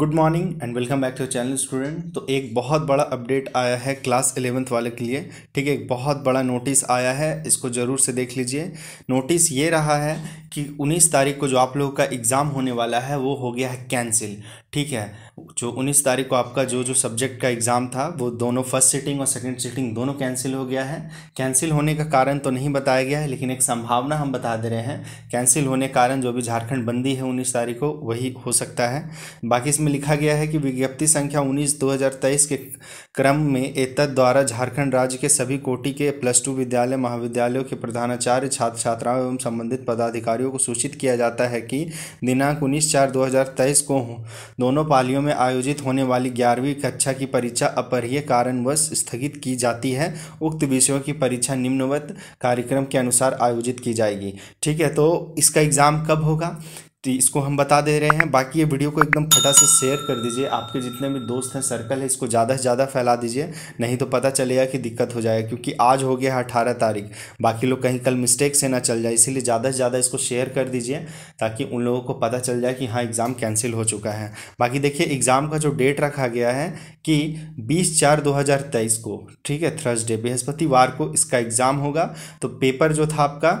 good morning and welcome back to channel student तो एक बहुत बड़ा अपडेट आया है क्लास एलेवंथ वाले के लिए ठीक है एक बहुत बड़ा नोटिस आया है इसको ज़रूर से देख लीजिए नोटिस ये रहा है कि 19 तारीख को जो आप लोगों का एग्ज़ाम होने वाला है वो हो गया है कैंसिल ठीक है जो 19 तारीख को आपका जो जो सब्जेक्ट का एग्ज़ाम था वो दोनों फर्स्ट सिटिंग और सेकंड सिटिंग दोनों कैंसिल हो गया है कैंसिल होने का कारण तो नहीं बताया गया है लेकिन एक संभावना हम बता दे रहे हैं कैंसिल होने कारण जो भी झारखंड बंदी है उन्नीस तारीख को वही हो सकता है बाकी इसमें लिखा गया है कि विज्ञप्ति संख्या उन्नीस दो के क्रम में एतद द्वारा झारखंड राज्य के सभी कोटि के प्लस टू विद्यालय महाविद्यालयों के प्रधानाचार्य छात्र छात्राओं एवं संबंधित पदाधिकारी खिलाड़ियों को सूचित किया जाता है कि दिनांक उन्नीस चार दो को दोनों पालियों में आयोजित होने वाली ग्यारहवीं कक्षा की परीक्षा अपरिय कारणवश स्थगित की जाती है उक्त विषयों की परीक्षा निम्नवत कार्यक्रम के अनुसार आयोजित की जाएगी ठीक है तो इसका एग्ज़ाम कब होगा तो इसको हम बता दे रहे हैं बाकी ये वीडियो को एकदम फटा से शेयर कर दीजिए आपके जितने भी दोस्त हैं सर्कल है इसको ज़्यादा से ज़्यादा फैला दीजिए नहीं तो पता चलेगा कि दिक्कत हो जाएगा क्योंकि आज हो गया है अठारह तारीख बाकी लोग कहीं कल मिस्टेक से ना चल जाए इसीलिए ज़्यादा से ज़्यादा इसको शेयर कर दीजिए ताकि उन लोगों को पता चल जाए कि हाँ एग्ज़ाम कैंसिल हो चुका है बाकी देखिए एग्ज़ाम का जो डेट रखा गया है कि बीस चार दो हज़ार तेईस को ठीक है थर्सडे बृहस्पतिवार को इसका एग्ज़ाम होगा तो पेपर जो था आपका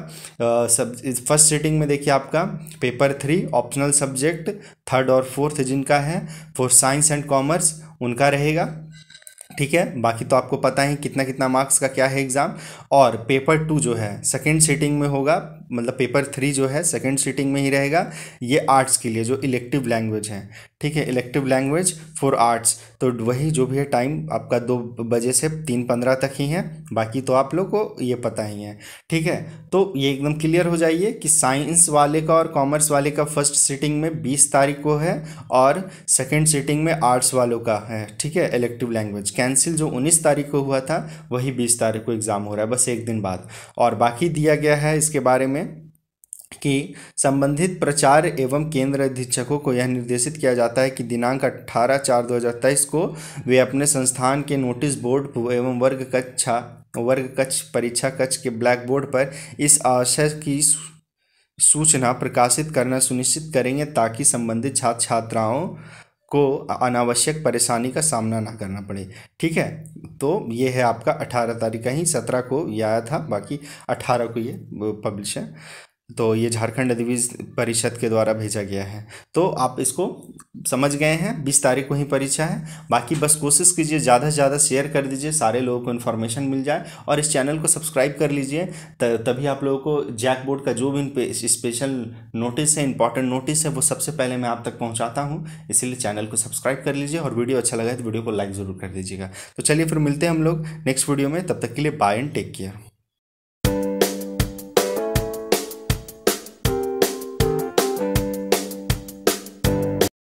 सब फर्स्ट सेटिंग में देखिए आपका paper three three optional subject third और फोर्थ जिनका है फॉर साइंस एंड कॉमर्स उनका रहेगा ठीक है बाकी तो आपको पता ही कितना कितना मार्क्स का क्या है एग्ज़ाम और पेपर टू जो है सेकेंड सीटिंग में होगा मतलब पेपर थ्री जो है सेकेंड सीटिंग में ही रहेगा ये आर्ट्स के लिए जो इलेक्टिव लैंग्वेज है ठीक है इलेक्टिव लैंग्वेज फॉर आर्ट्स तो वही जो भी है टाइम आपका दो बजे से तीन पंद्रह तक ही है बाकी तो आप लोग को ये पता ही है ठीक है तो ये एकदम क्लियर हो जाइए कि साइंस वाले का और कॉमर्स वाले का फर्स्ट सीटिंग में बीस तारीख को है और सेकेंड सीटिंग में आर्ट्स वालों का है ठीक है इलेक्टिव लैंग्वेज कैंसिल जो उन्नीस तारीख को हुआ था वही बीस तारीख को एग्ज़ाम हो रहा है बस एक दिन बाद और बाकी दिया गया है इसके बारे में में कि संबंधित प्रचार एवं केंद्र अधीक्षकों को यह निर्देशित किया जाता है कि दिनांक 18 चार 2023 को वे अपने संस्थान के नोटिस बोर्ड एवं वर्ग कक्षा वर्ग कक्ष परीक्षा कक्ष के ब्लैक बोर्ड पर इस आशय की सूचना प्रकाशित करना सुनिश्चित करेंगे ताकि संबंधित छात्र छात्राओं को अनावश्यक परेशानी का सामना ना करना पड़े ठीक है तो ये है आपका अठारह तारीख का ही सत्रह को ये आया था बाकी अठारह को ये पब्लिश है तो ये झारखंड अधिवेश परिषद के द्वारा भेजा गया है तो आप इसको समझ गए हैं बीस तारीख को ही परीक्षा है बाकी बस कोशिश कीजिए ज़्यादा से ज़्यादा शेयर कर दीजिए सारे लोगों को इन्फॉर्मेशन मिल जाए और इस चैनल को सब्सक्राइब कर लीजिए तभी आप लोगों को जैक बोर्ड का जो भी स्पेशल नोटिस है इंपॉर्टेंट नोटिस है वो सबसे पहले मैं आप तक पहुँचाता हूँ इसीलिए चैनल को सब्सक्राइब कर लीजिए और वीडियो अच्छा लगा है तो वीडियो को लाइक ज़रूर कर दीजिएगा तो चलिए फिर मिलते हैं हम लोग नेक्स्ट वीडियो में तब तक के लिए बाय एंड टेक केयर